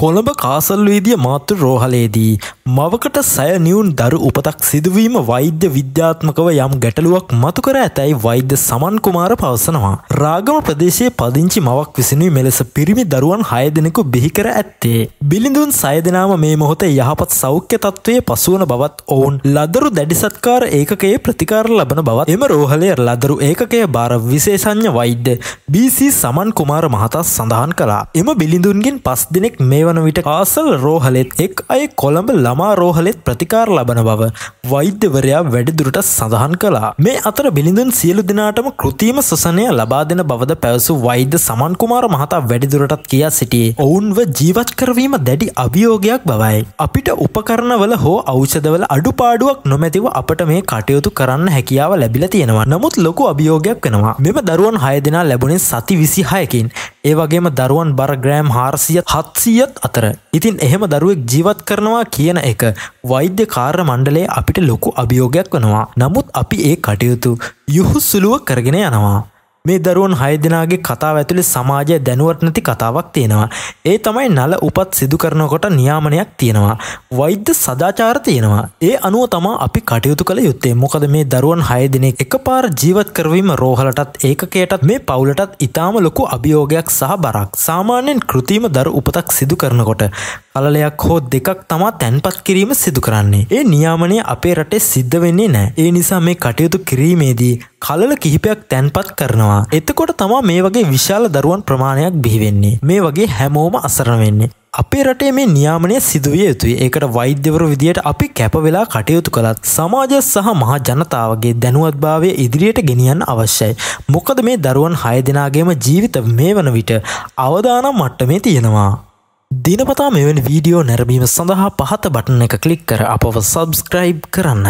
කොළඹ කාසල්වේදිය මාතෘ රෝහලේදී. මවකට සය නිවුන් දරු උපතක් සිදුවීම වෛද්‍ය විද්‍යාත්මකව යම් ගැටලුවක් මතුකර ඇතැයි වෛද්‍ය සමන්කුමාර පවසනවා. රාගම ප්‍රදේශයේ පදිංචි මවක් විසිනුයි මෙලෙස පිරිමි දරුවන් හයදෙනෙකු බිහිකර ඇත්තේ. බිලිඳුන් සයදනාම මේ මොහොතේ යහපත් සෞඛ්‍ය තත්ත්වයේ පසුවන බවත් ඔවුන් ලදරු දැඩිසත්කාර ඒකයේ ප්‍රතිකාර ලබන බවත් එම රෝහලය ලදරු ඒකය බාර විශේෂඥ වෛද්‍ය BC සමන් කුමාර මහතා සඳහන් කලා. එම බිලිඳුන්ගෙන් පස් දෙනෙක් මේව එවන විට කාසල් රෝහලෙත් එක් අය කොළඹ ළමා රෝහලෙත් ප්‍රතිකාර ලබන බව වෛද්‍යවරයා වැඩිදුරට සඳහන් කළා. මේ අතර බිලිඳුන් සියලු දෙනාටම කෘතිම සසනය ලබා දෙන බවද පැවසු වෛද්‍ය සමන්කුමාර මහතා වැඩිදුරටත් කියා සිටියේ. ඔවුන්ව ජීවත් කරවීම දැඩි අභියෝගයක් බවයි. අපිට උපකරණවල හෝ ඖෂධවල අඩුපාඩුවක් නොමැතිව අපට මේ කටයුතු කරන්න හැකියාව ලැබිල තියෙනවා. නමුත් ලොකු අභියෝගයක් වෙනවා. මෙම දරුවන් හය දෙනා ලැබුණේ සති විසි හයකින්. ඒවගේම දරුවන් බර ග්‍රෑම් හාරසියත් හත්සියත් අතර. ඉතින් එහෙම දරුවෙක් ජීවත් කරනවා කියන එක. වෛද්‍ය කාර්ය මණ්ඩලේ අපිට ලොකු අභියෝගයක් වනවා නමුත් අපි ඒ කටයුතු යුහුස්සුළුව කරගෙන යනවා. මේ දරුවන් හයදනාගේ කතාව ඇතුළි සමාජය දැනුවත් නැති කතාවක් තියෙනවා. ඒ තමයි නල උපත් සිදු කරනකොට නියාමනයක් තියෙනවා. වෛද්‍ය සදාචාර තියෙනවා. ඒ අනුව තමා අපි කටයුතු කළ යුත්තේ මොකද මේ දරුවන් හයදිනෙක් එක පාර ජීවත් කරවීම රෝහලටත් ඒකකයටත් මේ පවුලටත් ඉතාම ලොකු අභියෝගයක් සහ බරක්. සාමාන්‍යෙන් කෘතිීම දර උපතක් සිදු කරනකොට. කලලයක් හෝ දෙකක් තමා තැන්පත් කිරීම සිදු කරන්නේ. ඒ නියාමනය අපේ රටේ සිද්ධ වෙන්නේ නෑ. ඒ නිසා මේ කටයුතු කිරීමේදී කලල කිහිපයක් තැන්පත් කරනවා. එතකොට තමා මේ වගේ විශාල දරුවන් ප්‍රමාණයක් බිහිවෙන්නේ. මේ වගේ හැමෝම අසරණ වෙන්නේ. අපේ රටේ මේ නියාමනය සිදුවිය යුතුයි ඒකට වෛද්‍යවරු විදියට අපි කැප වෙලා කටයුතු කළත් සමාජ සහ මහා ජනතාවගේ දැනුවත්භාවය ඉදිරියට ගෙනියන්න අවශ්‍යයි. මොකද මේ දරුවන් හය දෙනාගේම ජීවිත මේ වන විට අවදානම් මට්ටමේ තියෙනවා. දිනපතා මෙවැනි වීඩියෝ නැරඹීම සඳහා පහත බටන එක කලික් කර අපව සබස්ක්‍රයිබ් කරන්න.